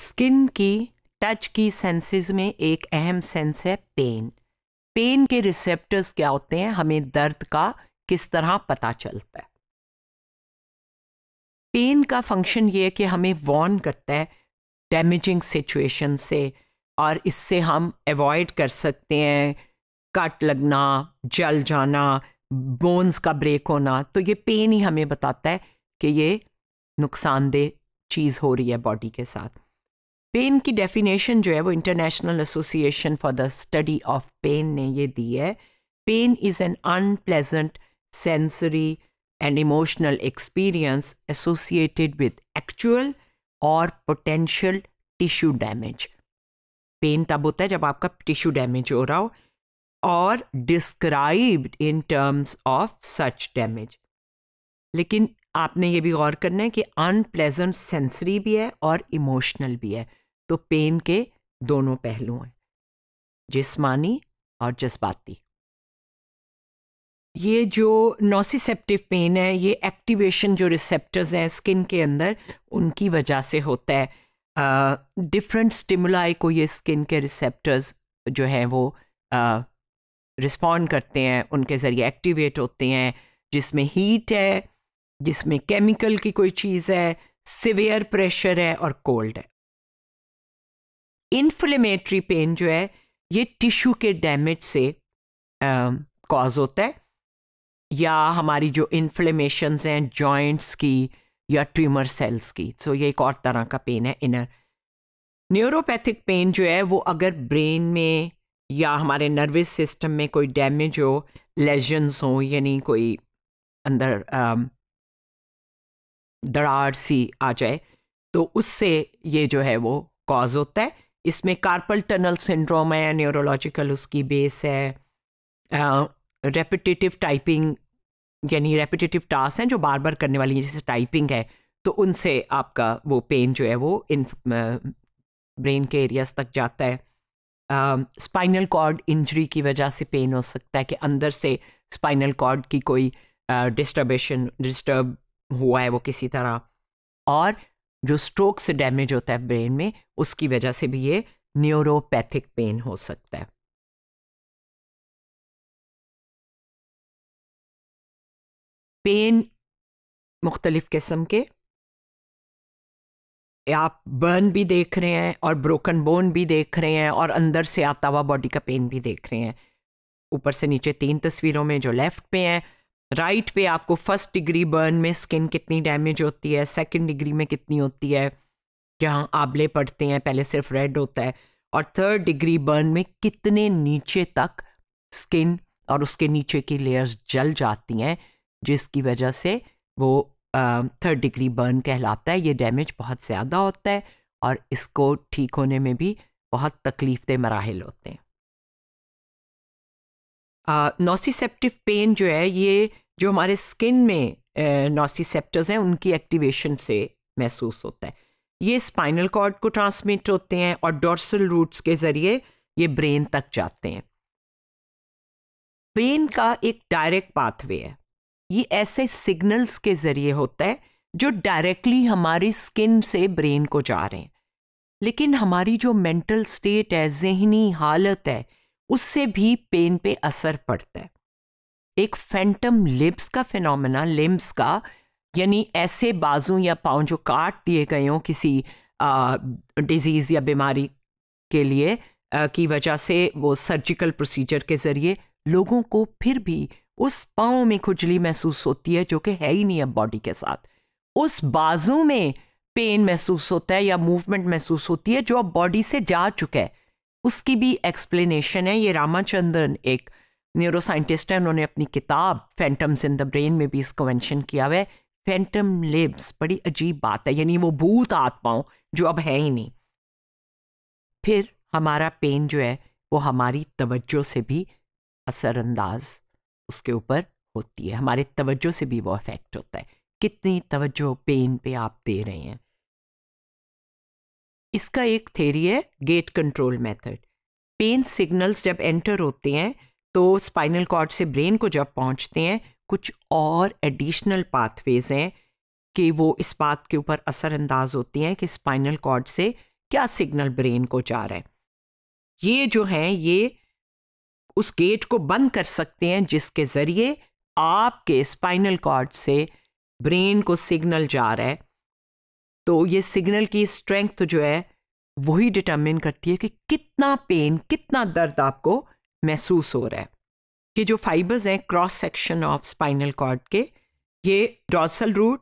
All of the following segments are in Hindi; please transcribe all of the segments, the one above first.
स्किन की टच की सेंसेस में एक अहम सेंस है पेन पेन के रिसेप्टर्स क्या होते हैं हमें दर्द का किस तरह पता चलता है पेन का फंक्शन ये है कि हमें वॉर्न करता है डैमेजिंग सिचुएशन से और इससे हम अवॉइड कर सकते हैं कट लगना जल जाना बोन्स का ब्रेक होना तो ये पेन ही हमें बताता है कि ये नुकसानदेह चीज़ हो रही है बॉडी के साथ पेन की डेफिनेशन जो है वो International Association for the Study of Pain ने ये दी है pain is an unpleasant sensory and emotional experience associated with actual और पोटेंशियल टिश्यू डैमेज पेन तब होता है जब आपका टिश्यू डैमेज हो रहा हो और described in terms of such damage लेकिन आपने ये भी गौर करना है कि अनप्लेजेंट सेंसरी भी है और इमोशनल भी है तो पेन के दोनों पहलू हैं जिस्मानी और जज्बाती ये जो नॉसीसेप्टिव पेन है ये एक्टिवेशन जो रिसेप्टर्स हैं स्किन के अंदर उनकी वजह से होता है डिफरेंट स्टिमुलाई को ये स्किन के रिसेप्टर्स जो हैं वो रिस्पॉन्ड uh, करते हैं उनके ज़रिए एक्टिवेट होते हैं जिसमें हीट है जिसमें केमिकल की कोई चीज़ है सिवियर प्रेशर है और कोल्ड है इन्फ्लेमेटरी पेन जो है ये टिश्यू के डैमेज से कॉज um, होता है या हमारी जो इन्फ्लेमेशंस हैं जॉइंट्स की या ट्यूमर सेल्स की सो so ये एक और तरह का पेन है इनर न्यूरोपैथिक पेन जो है वो अगर ब्रेन में या हमारे नर्वस सिस्टम में कोई डैमेज हो लेजन्स हो यानी कोई अंदर um, दरार सी आ जाए तो उससे ये जो है वो कॉज होता है इसमें कार्पल टनल सिंड्रोम है न्यूरोलॉजिकल उसकी बेस है रेपिटेटिव टाइपिंग यानी रेपिटेटिव टास्क हैं जो बार बार करने वाली हैं जैसे टाइपिंग है तो उनसे आपका वो पेन जो है वो इन ब्रेन के एरियाज तक जाता है स्पाइनल कॉर्ड इंजरी की वजह से पेन हो सकता है कि अंदर से स्पाइनल कॉर्ड की कोई डिस्टर्बेशन uh, डिस्टर्ब हुआ है वो किसी तरह और जो स्ट्रोक से डैमेज होता है ब्रेन में उसकी वजह से भी ये न्यूरोपैथिक पेन हो सकता है पेन मुख्तलिफ किस्म के आप बर्न भी देख रहे हैं और ब्रोकन बोन भी देख रहे हैं और अंदर से आता हुआ बॉडी का पेन भी देख रहे हैं ऊपर से नीचे तीन तस्वीरों में जो लेफ्ट पे हैं राइट right पे आपको फर्स्ट डिग्री बर्न में स्किन कितनी डैमेज होती है सेकंड डिग्री में कितनी होती है जहाँ आबले पड़ते हैं पहले सिर्फ रेड होता है और थर्ड डिग्री बर्न में कितने नीचे तक स्किन और उसके नीचे की लेयर्स जल जाती हैं जिसकी वजह से वो थर्ड डिग्री बर्न कहलाता है ये डैमेज बहुत ज़्यादा होता है और इसको ठीक होने में भी बहुत तकलीफ दे मराहल होते हैं नॉसीसेप्टिव पेन जो है ये जो हमारे स्किन में नॉसीसेप्टर्स हैं उनकी एक्टिवेशन से महसूस होता है ये स्पाइनल कॉर्ड को ट्रांसमिट होते हैं और डोर्सल रूट्स के ज़रिए ये ब्रेन तक जाते हैं पेन का एक डायरेक्ट पाथवे है ये ऐसे सिग्नल्स के ज़रिए होता है जो डायरेक्टली हमारी स्किन से ब्रेन को जा रहे हैं लेकिन हमारी जो मेंटल स्टेट है जहनी हालत है उससे भी पेन पे असर पड़ता है एक फैंटम लिब्स का फिनोमेना लिम्स का यानी ऐसे बाजू या पाँव जो काट दिए गए हों किसी डिजीज़ या बीमारी के लिए आ, की वजह से वो सर्जिकल प्रोसीजर के ज़रिए लोगों को फिर भी उस पाँव में खुजली महसूस होती है जो कि है ही नहीं अब बॉडी के साथ उस बाजू में पेन महसूस होता है या मूवमेंट महसूस होती है जो अब बॉडी से जा चुका है उसकी भी एक्सप्लेनेशन है ये रामाचंद्रन एक न्यूरोसाइंटिस्ट है उन्होंने अपनी किताब फैंटम्स इन द ब्रेन में भी इसको मैंशन किया हुआ है फैंटम लिब्स बड़ी अजीब बात है यानी वो भूत आत्माओं जो अब है ही नहीं फिर हमारा पेन जो है वो हमारी तवज्जो से भी असरअंदाज उसके ऊपर होती है हमारे तवज्जो से भी वो अफेक्ट होता है कितनी तवज्जो पेन पे आप दे रहे हैं इसका एक थेरी है gate control method pain signals जब एंटर होते हैं तो स्पाइनल कॉर्ड से ब्रेन को जब पहुंचते हैं कुछ और एडिशनल पाथवेज हैं कि वो इस बात के ऊपर असरअंदाज होती हैं कि स्पाइनल कॉर्ड से क्या सिग्नल ब्रेन को जा रहा है ये जो हैं ये उस गेट को बंद कर सकते हैं जिसके ज़रिए आपके स्पाइनल कॉर्ड से ब्रेन को सिग्नल जा रहा है तो ये सिग्नल की स्ट्रेंथ जो है वही डिटर्मिन करती है कि कितना पेन कितना दर्द आपको महसूस हो रहा है ये जो फाइबर्स हैं cross section of spinal cord के ये डॉसल रूट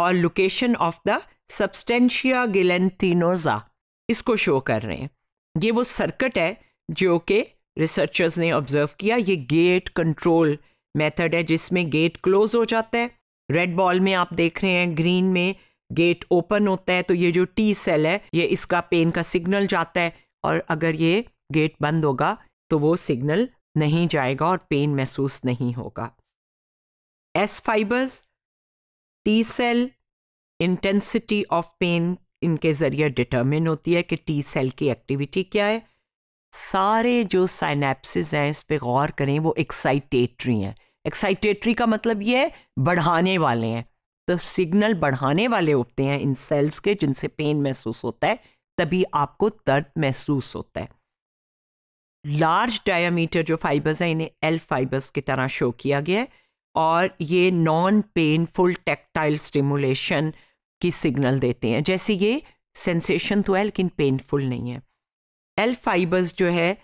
और location of the substantia gelatinosa इसको शो कर रहे हैं ये वो सर्किट है जो कि रिसर्चर्स ने ऑब्जर्व किया ये गेट कंट्रोल मेथड है जिसमें गेट क्लोज हो जाता है रेड बॉल में आप देख रहे हैं ग्रीन में गेट ओपन होता है तो ये जो टी सेल है ये इसका पेन का सिग्नल जाता है और अगर ये गेट बंद होगा तो वो सिग्नल नहीं जाएगा और पेन महसूस नहीं होगा S fibres T cell intensity of pain इनके ज़रिए डिटर्मिन होती है कि टी सेल की एक्टिविटी क्या है सारे जो साइनेप्सिस हैं इस पर गौर करें वो एक्साइटेटरी हैं एक्साइटेटरी का मतलब ये है बढ़ाने वाले हैं तो सिग्नल बढ़ाने वाले होते हैं इन सेल्स के जिनसे पेन महसूस होता है तभी आपको दर्द महसूस होता है लार्ज डायामीटर जो फाइबर्स हैं इन्हें एल फाइबर्स की तरह शो किया गया है और ये नॉन पेनफुल टेक्टाइल स्टिमुलेशन की सिग्नल देते हैं जैसे ये सेंसेशन तो है लेकिन पेनफुल नहीं है एल फाइबर्स जो है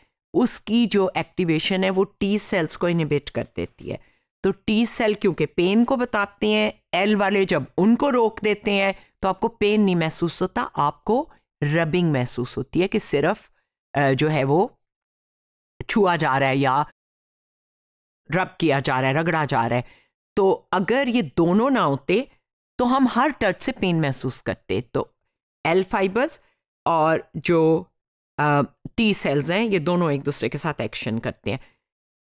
उसकी जो एक्टिवेशन है वो टी सेल्स को इनिबेट कर देती है तो टी सेल क्योंकि पेन को बताते हैं एल वाले जब उनको रोक देते हैं तो आपको पेन नहीं महसूस होता आपको रबिंग महसूस होती है कि सिर्फ जो है वो छुआ जा रहा है या रब किया जा रहा है रगड़ा जा रहा है तो अगर ये दोनों ना होते तो हम हर टच से पेन महसूस करते तो एल फाइबर्स और जो टी सेल्स हैं ये दोनों एक दूसरे के साथ एक्शन करते हैं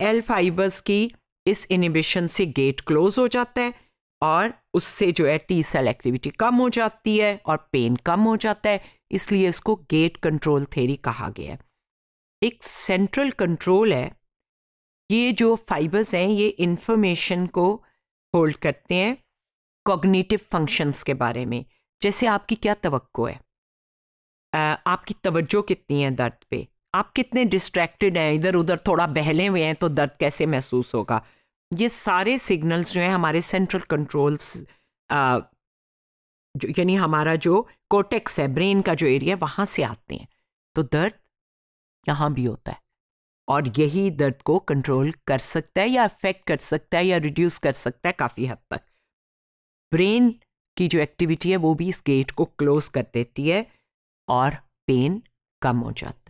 एल फाइबर्स की इस इनिबिशन से गेट क्लोज हो जाता है और उससे जो है टी सेल एक्टिविटी कम हो जाती है और पेन कम हो जाता है इसलिए इसको गेट कंट्रोल थेरी कहा गया है एक सेंट्रल कंट्रोल है ये जो फाइबर्स हैं ये इन्फॉर्मेशन को होल्ड करते हैं कॉग्निटिव फंक्शंस के बारे में जैसे आपकी क्या तो है आपकी तवज्जो कितनी है दर्द पे आप कितने डिस्ट्रैक्टेड हैं इधर उधर थोड़ा बहले हुए हैं तो दर्द कैसे महसूस होगा ये सारे सिग्नल्स जो हैं हमारे सेंट्रल कंट्रोल्स यानी हमारा जो कोटेक्स है ब्रेन का जो एरिया है वहाँ से आते हैं तो दर्द यहाँ भी होता है और यही दर्द को कंट्रोल कर सकता है या अफेक्ट कर सकता है या रिड्यूस कर सकता है काफ़ी हद तक ब्रेन की जो एक्टिविटी है वो भी इस गेट को क्लोज कर देती है और पेन कम हो जाता है